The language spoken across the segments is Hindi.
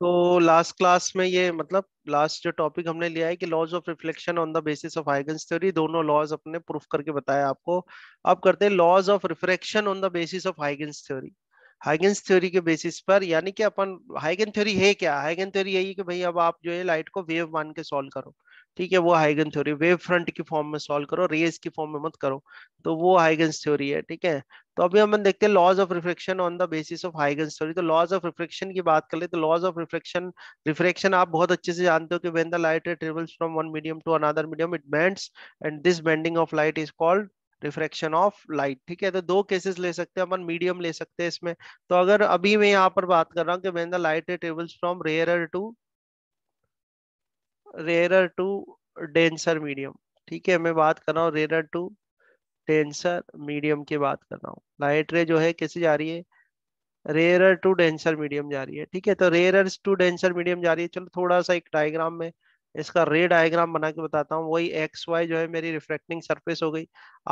तो लास्ट क्लास में ये मतलब लास्ट जो टॉपिक हमने लिया है कि laws of reflection on the basis of आइगन थ्योरी दोनों लॉज अपने प्रूफ करके बताया आपको अब करते हैं laws of reflection on the basis of आइगन थ्योरी हाइगेंस थ्योरी के बेसिस पर यानी कि अपन हाइगेन थ्योरी है क्या हाइगेन थ्योरी यही कि भाई अब आप जो है लाइट को वेव मान के सॉल्व करो ठीक है वो हाइगन थ्योरी वेव फ्रंट की फॉर्म में सॉल्व करो रेस की फॉर्म में मत करो तो वो हाइगेंस थ्योरी है ठीक है तो अभी हम देखते हैं laws of reflection on the basis of Huygens theory तो लॉज ऑफ रिफ्लेक्शन की बात करें तो लॉज ऑफ रिफ्लेक्शन रिफ्लेक्शन आप बहुत अच्छे से जानते हो कि when the light travels from one medium to another medium it bends and this bending of light is called refraction of light ठीक है तो दो केसेस ले सकते हैं अपन मीडियम ले सकते हैं इसमें तो अगर अभी मैं यहाँ पर बात कर रहा हूँ कि when the light travels from rarer to rarer to denser medium ठीक है मैं बात कर रहा हूँ रेयरर टू डेंसर मीडियम की बात कर रहा हूँ लाइट रे जो है कैसे जा रही है रेयरर टू डेंसर मीडियम जा रही है ठीक है तो रेयरर टू डेंसर मीडियम जा रही है चलो थोड़ा सा एक डायग्राम में इसका रे डायग्राम बना के बताता हूँ वही एक्स वाई जो है मेरी रिफ्रेक्टिंग सरफेस हो गई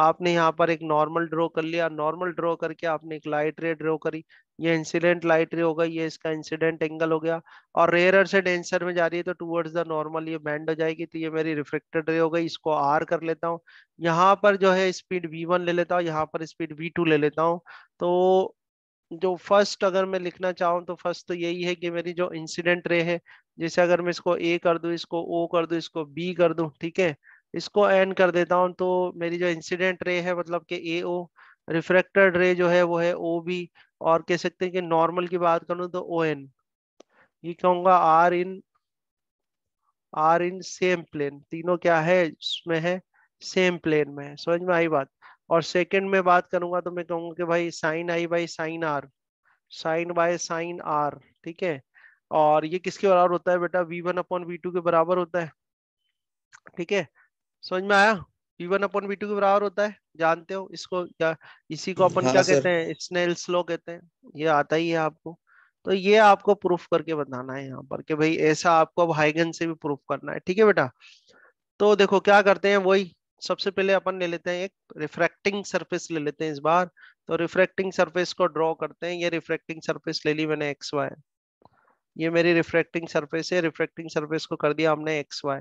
आपने यहाँ पर एक नॉर्मल ड्रॉ कर लिया नॉर्मल ड्रॉ करके आपने एक लाइट रे ड्रॉ करी ये इंसिडेंट लाइट रे हो गई ये इसका इंसिडेंट एंगल हो गया और रेयर से डेंसर में जा रही है तो टूवर्ड्स द नॉर्मल ये बैंड हो जाएगी तो ये मेरी रिफ्रेक्टेड रे हो गई इसको आर कर लेता हूँ यहाँ पर जो है स्पीड वी ले लेता हूँ यहाँ पर स्पीड वी ले लेता हूँ तो जो फर्स्ट अगर मैं लिखना चाहूँ तो फर्स्ट तो यही है कि मेरी जो इंसिडेंट रे है जैसे अगर मैं इसको ए कर दू इसको ओ कर दू इसको बी कर दू ठीक है इसको एन कर देता हूँ तो मेरी जो इंसिडेंट रे है मतलब कि ए ओ रिफ्रैक्टेड रे जो है वो है ओ बी और कह सकते हैं कि नॉर्मल की बात करूं तो ओ एन ये कहूँगा are in are in same plane तीनों क्या है इसमें है सेम प्लेन में है समझ में आई बात और सेकंड में बात करूंगा तो मैं कहूंगा कि भाई sine i by sine r sine by sine r ठीक है और ये किसके बराबर होता है बेटा v one upon v two के बराबर होता है ठीक है समझ में आया v one upon v two के बराबर होता है जानते हो इसको क्या इसी को अपन हाँ क्या कहते हैं स्नेल स्लो कहते हैं ये आता ही है आपको तो ये आपको प्रूफ करके बताना है यहाँ पर कि भाई ऐसा आपको अब हाइगन से भी प्रूफ करना है ठीक है बेटा तो देखो क्या करते हैं वही सबसे पहले अपन ले लेते हैं एक रिफ्रैक्टिंग सरफेस ले लेते हैं इस बार तो रिफ्रैक्टिंग सरफेस को ड्रॉ करते हैं ये रिफ्रैक्टिंग सरफेस ले ली मैंने एक्स वाई ये मेरी रिफ्रेक्टिंग सरफेस है रिफ्रेक्टिंग सरफेस को कर दिया हमने एक्स वाई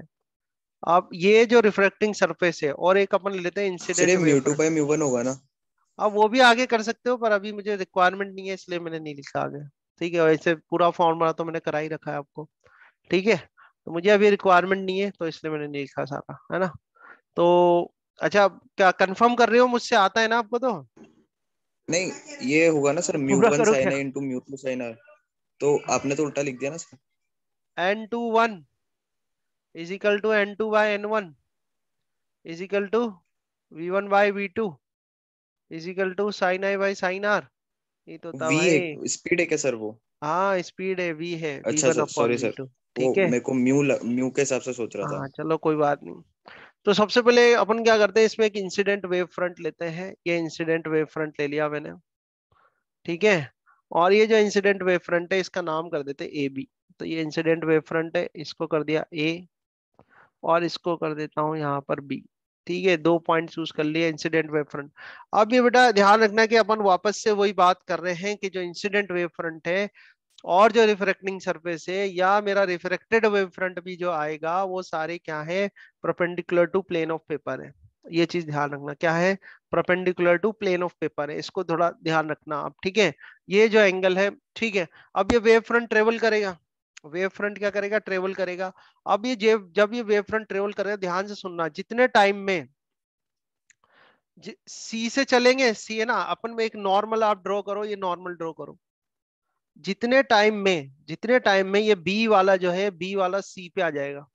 अब ये जो रिफ्रेक्टिंग सरफेस है और एक अपन लेते हैं इंसिडेंट म्यू होगा ना अब वो भी आगे कर सकते हो पर अभी मुझे रिक्वायरमेंट नहीं है इसलिए मैंने नहीं लिखा आगे ठीक है वैसे पूरा फॉर्म बना तो मैंने करा ही रखा है आपको ठीक है तो मुझे अभी रिक्वायरमेंट नहीं है तो इसलिए मैंने नहीं लिखा सारा है ना तो अच्छा क्या कंफर्म कर रहे हो मुझसे आता है ना आपको तो नहीं ये होगा ना sir mu one sine into mu two sine है तो आपने तो उल्टा लिख दिया ना sir n two one is equal to n two by n one is equal to v one by v two is equal to sine i by sine r ये तो स्पीड है क्या सर वो हाँ स्पीड है वी है अच्छा सर सॉरी सर ठीक है मेरे को म्यू म्यू के हिसाब से सोच रहा था हाँ, चलो कोई बात नहीं तो सबसे पहले अपन क्या करते हैं इसमें एक इंसिडेंट वेव फ्रंट लेते हैं ये इंसिडेंट वेव फ्रंट ले लिया मैंने ठीक है और ये जो इंसिडेंट वेव फ्रंट है इसका नाम कर देते ए बी तो ये इंसिडेंट वेव फ्रंट है इसको कर दिया ए और इसको कर देता हूँ यहाँ पर बी ठीक है दो पॉइंट चूज कर लिए इंसिडेंट वेव फ्रंट अब ये बेटा ध्यान रखना कि अपन वापस से वही बात कर रहे हैं कि जो इंसिडेंट वेव फ्रंट है और जो रिफ्रेक्टिंग सरफेस है या मेरा रिफ्रेक्टेड वेव फ्रंट भी जो आएगा वो सारे क्या है perpendicular to plane of paper है ये चीज ध्यान रखना क्या है perpendicular to plane of paper है इसको थोड़ा ध्यान रखना आप ठीक है ये जो एंगल है ठीक है अब ये वेव फ्रंट ट्रेवल करेगा वेव फ्रंट क्या करेगा ट्रेवल करेगा अब ये जेव, जब ये वेव फ्रंट ट्रेवल करेगा ध्यान से सुनना जितने टाइम में सी से चलेंगे सी है ना अपन में एक नॉर्मल आप ड्रॉ करो ये नॉर्मल ड्रॉ करो जितने टाइम में जितने टाइम में ये बी वाला जो है बी वाला सी पे आ जाएगा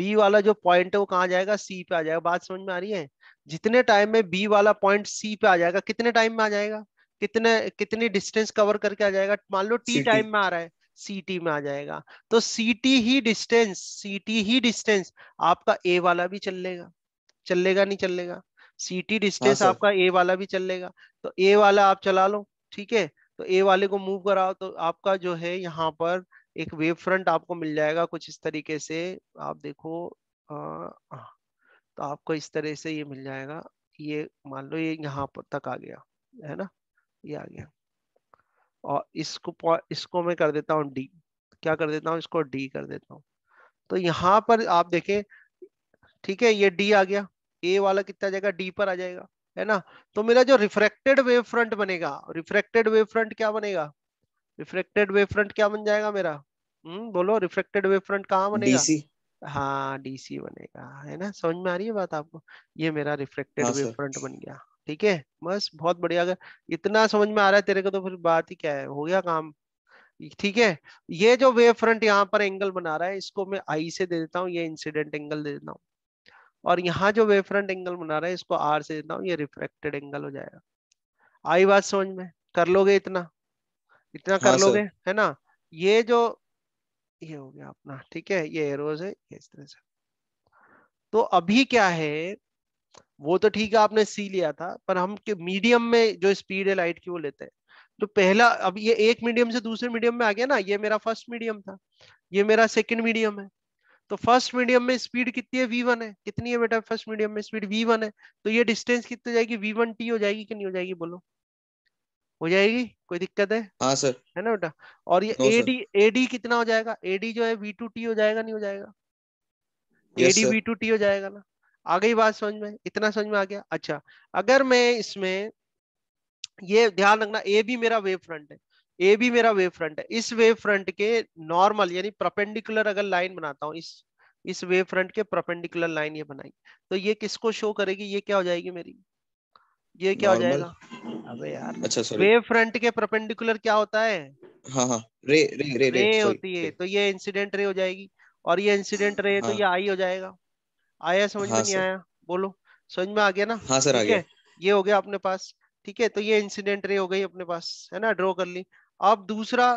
बी वाला जो पॉइंट है वो कहा जाएगा सी पे आ जाएगा बात समझ में आ रही है जितने टाइम में बी वाला पॉइंट सी पे आ जाएगा कितने टाइम में आ जाएगा कितने कितनी डिस्टेंस कवर करके आ जाएगा मान लो टी टाइम में आ रहा है सीटी में आ जाएगा तो सीटी ही डिस्टेंस सीटी ही डिस्टेंस आपका ए वाला भी चल लेगा चल लेगा नहीं चलेगा सीटी डिस्टेंस हाँ आपका ए वाला भी चल लेगा तो ए वाला आप चला लो ठीक है तो ए वाले को मूव कराओ तो आपका जो है यहाँ पर एक वेव फ्रंट आपको मिल जाएगा कुछ इस तरीके से आप देखो आ, तो आपको इस तरह से ये मिल जाएगा ये मान लो ये यहाँ पर तक आ गया है ना ये आ गया और इसको इसको मैं कर देता हूँ डी क्या कर देता हूँ इसको डी कर देता हूँ तो यहाँ पर आप देखें ठीक है ये डी आ गया ए वाला कितना जाएगा डी पर आ जाएगा है ना तो मेरा जो रिफ्रेक्टेड वेव फ्रंट बनेगा रिफ्रेक्टेड वेव फ्रंट क्या बनेगा रिफ्रेक्टेड वेव फ्रंट क्या बन जाएगा मेरा हम्म बोलो रिफ्रेक्टेड वेव फ्रंट कहाँ बनेगा हाँ डीसी बनेगा है ना समझ में आ रही है बात आपको ये मेरा रिफ्लेक्टेड वेव फ्रंट बन गया ठीक है बस बहुत बढ़िया अगर इतना समझ में आ रहा है तेरे को तो फिर बात ही क्या है हो गया काम ठीक है ये जो वेव फ्रंट यहाँ पर एंगल बना रहा है इसको मैं आई से दे देता हूँ ये इंसिडेंट एंगल दे देता हूँ और यहाँ जो वेव फ्रंट एंगल बना रहा है इसको आर से देता हूँ ये रिफ्लेक्टेड एंगल हो जाएगा आई बात समझ में कर लोगे इतना इतना हाँ कर लोगे है ना ये जो ये हो गया अपना ठीक है ये एरोज है ये इस तरह से तो अभी क्या है वो तो ठीक है आपने सी लिया था पर हम के मीडियम में जो स्पीड है लाइट की वो लेते हैं तो पहला अब ये एक मीडियम से दूसरे मीडियम में आ गया ना ये मेरा फर्स्ट मीडियम था ये मेरा सेकंड मीडियम है तो फर्स्ट मीडियम में स्पीड कितनी है v1 है कितनी है बेटा फर्स्ट मीडियम में स्पीड v1 है तो ये डिस्टेंस कितनी जाएगी v1t हो जाएगी कि नहीं हो जाएगी बोलो हो जाएगी कोई दिक्कत है हाँ सर है ना बेटा और ये एडी एडी कितना हो जाएगा एडी जो है वी टू टी हो जाएगा नहीं हो जाएगा एडी वी टू टी हो जाएगा ना आ गई बात समझ में इतना समझ में आ गया अच्छा अगर मैं इसमें ये ध्यान रखना ए भी मेरा वेव फ्रंट है ए भी मेरा वेव फ्रंट है इस वेव फ्रंट के नॉर्मल यानी प्रपेंडिकुलर अगर लाइन बनाता हूँ इस इस वेव फ्रंट के प्रपेंडिकुलर लाइन ये बनाई तो ये किसको शो करेगी ये क्या हो जाएगी मेरी ये क्या हो जाएगा अबे यार अच्छा सॉरी वेव फ्रंट के परपेंडिकुलर क्या होता है हाँ हाँ रे रे रे रे, होती है तो ये इंसिडेंट रे हो जाएगी और ये इंसिडेंट रे तो हाँ. तो ये आई हो जाएगा आया समझ हाँ में नहीं आया बोलो समझ में आ गया ना हाँ सर आ गया ये हो गया अपने पास ठीक है तो ये इंसिडेंट रे हो गई अपने पास है ना ड्रॉ कर ली अब दूसरा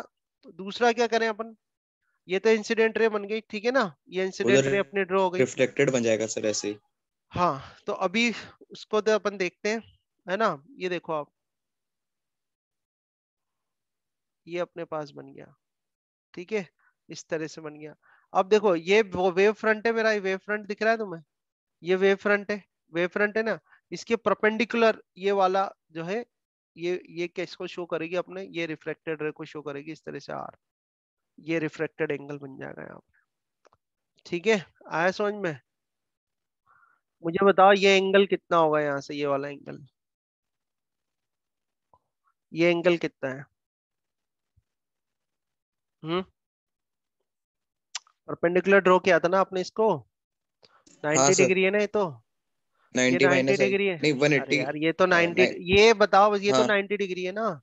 दूसरा क्या करें अपन ये तो इंसिडेंट रे बन गई ठीक है ना ये इंसिडेंट रे अपने ड्रॉ हो गई रिफ्लेक्टेड बन जाएगा सर ऐसे हाँ तो अभी उसको तो अपन देखते हैं है ना ये देखो आप ये अपने पास बन गया ठीक है इस तरह से बन गया अब देखो ये वो वेव फ्रंट है मेरा वेव फ्रंट दिख रहा है तुम्हें ये वेव फ्रंट है वेव फ्रंट है ना इसके परपेंडिकुलर ये वाला जो है ये ये किसको शो करेगी अपने ये रिफ्लेक्टेड रे को शो करेगी इस तरह से आर ये रिफ्लेक्टेड एंगल बन जाएगा यहाँ पे ठीक है आया समझ में मुझे बताओ ये एंगल कितना होगा यहाँ से ये वाला एंगल ये एंगल कितना है हम्म परपेंडिकुलर ड्रॉ किया था ना आपने इसको 90 हाँ, डिग्री है ना ये तो 90 ये डिग्री है नहीं 180 यार ये तो 90 हाँ, ये बताओ ये तो हाँ, तो 90 डिग्री है ना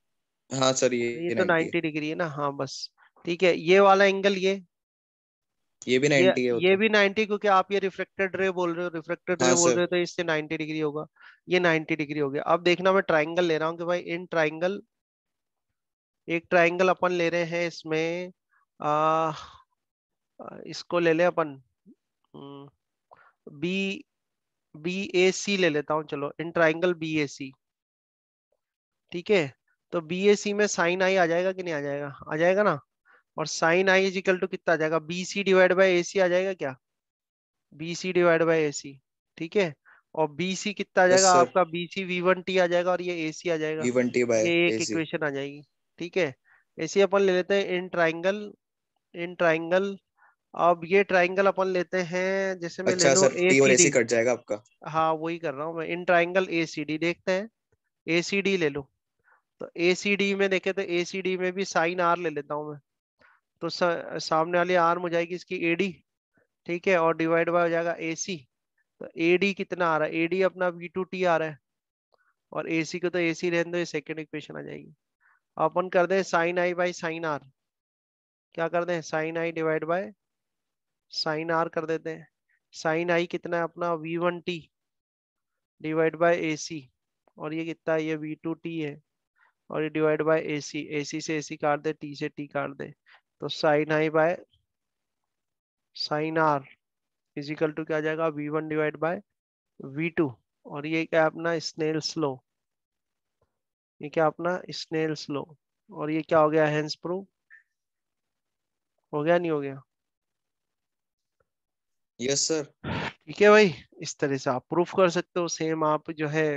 हाँ सर ये ये तो 90 डिग्री है ना हाँ बस ठीक है ये वाला एंगल ये ये भी 90 ये, ये भी 90 क्योंकि आप ये रिफ्लेक्टेड रे बोल रहे हो रिफ्लेक्टेड रे हाँ बोल रहे हो तो इससे 90 डिग्री होगा ये 90 डिग्री हो गया अब देखना मैं ट्राइंगल ले रहा हूँ कि भाई इन ट्राइंगल एक ट्राइंगल अपन ले रहे हैं इसमें आ, इसको ले ले अपन बी बी ए सी ले लेता हूँ चलो in triangle B A C ठीक है तो बी ए सी में साइन आई आ जाएगा कि नहीं आ जाएगा आ जाएगा ना और sine i is equal to कितना आ जाएगा B C divide by A C आ जाएगा क्या B C divide by A C ठीक है और बी सी कितना आ जाएगा yes, आपका B C v one t आ जाएगा और ये ए सी आ जाएगा एक इक्वेशन आ जाएगी ठीक है ऐसे अपन ले लेते हैं इन ट्राइंगल इन ट्राइंगल अब ये ट्राइंगल अपन लेते हैं जैसे मैं अच्छा, ले सर, ए और एसी कट जाएगा आपका हाँ वही कर रहा हूँ मैं in triangle A C D देखते हैं ए सी डी ले लो तो ए सी डी में देखे तो ए सी डी में भी साइन आर ले लेता हूँ मैं तो सा, सामने वाली आर्म हो जाएगी इसकी एडी ठीक है और डिवाइड बाय हो जाएगा एसी तो एडी कितना आ रहा है एडी अपना वी टू टी आ रहा है और एसी को तो ए सी रहने दो ये सेकेंड इक्वेशन आ जाएगी अपन कर दें sine i by sine r क्या कर दें sine i divide by sine r कर देते हैं साइन आई कितना है अपना v one t divide by A C और ये कितना है ये वी टू टी है और ये डिवाइड बाय ए सी ए सी से ए सी काट दे टी से टी काट दे तो sine i by sine r equal to क्या जाएगा v one divide by v two और ये क्या अपना स्नेल स्लो ये क्या अपना स्नेल स्लो और ये क्या हो गया हैंस प्रूव हो गया नहीं हो गया यस सर ठीक है भाई इस तरह से आप प्रूफ कर सकते हो सेम आप जो है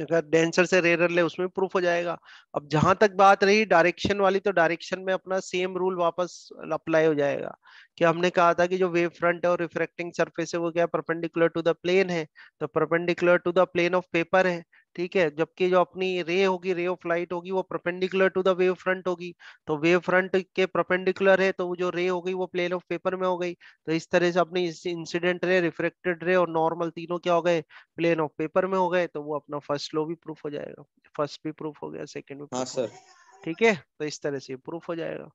डेंसर से रेरर ले उसमें प्रूफ हो जाएगा अब जहां तक बात रही डायरेक्शन वाली तो डायरेक्शन में अपना सेम रूल वापस अप्लाई हो जाएगा कि हमने कहा था कि जो वेव फ्रंट है और रिफ्रेक्टिंग सरफेस है वो क्या परपेंडिकुलर टू द प्लेन है तो perpendicular to the plane of paper है ठीक है जबकि जो अपनी रे होगी रे ऑफ लाइट होगी वो perpendicular to the wave front होगी तो वेव फ्रंट के प्रपेंडिकुलर है तो जो रे हो गई वो प्लेन ऑफ पेपर में हो गई तो इस तरह से अपनी इंसिडेंट रे रिफ्रेक्टेड रे और नॉर्मल तीनों क्या हो गए प्लेन ऑफ पेपर में हो गए तो वो अपना फर्स्ट लो भी प्रूफ हो जाएगा फर्स्ट भी प्रूफ हो गया सेकेंड भी हाँ, ठीक है तो इस तरह से प्रूफ हो जाएगा